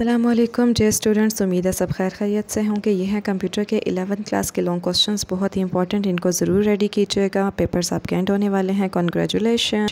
अल्लाम जय स्टूडेंट्स उम्मीद है सब खैर खैरियत से होंगे ये हैं कंप्यूटर के एलेवन क्लास के लॉन्ग क्वेश्चंस बहुत ही इंपॉर्टेंट इनको ज़रूर रेडी कीजिएगा पेपर्स आपके एंड होने वाले हैं कॉन्ग्रेचुलेशन